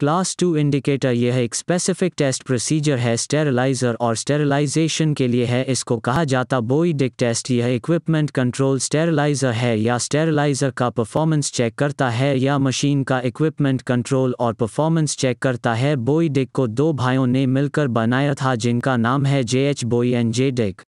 class to indicator यह एक specific test procedure है स्टेरिलाइजर और स्टेरिलाइजेशन के लिए है इसको कहा जाता बोईडिक टेस्ट यह इक्विपमेंट कंट्रोल स्टेरिलाइजर है या स्टेरिलाइजर का परफॉर्मेंस चेक करता है या मशीन का इक्विपमेंट कंट्रोल और परफॉर्मेंस चेक करता है डिक को दो भाइयों ने मिलकर बनाया था जिनका नाम है J H Bowie and J Dick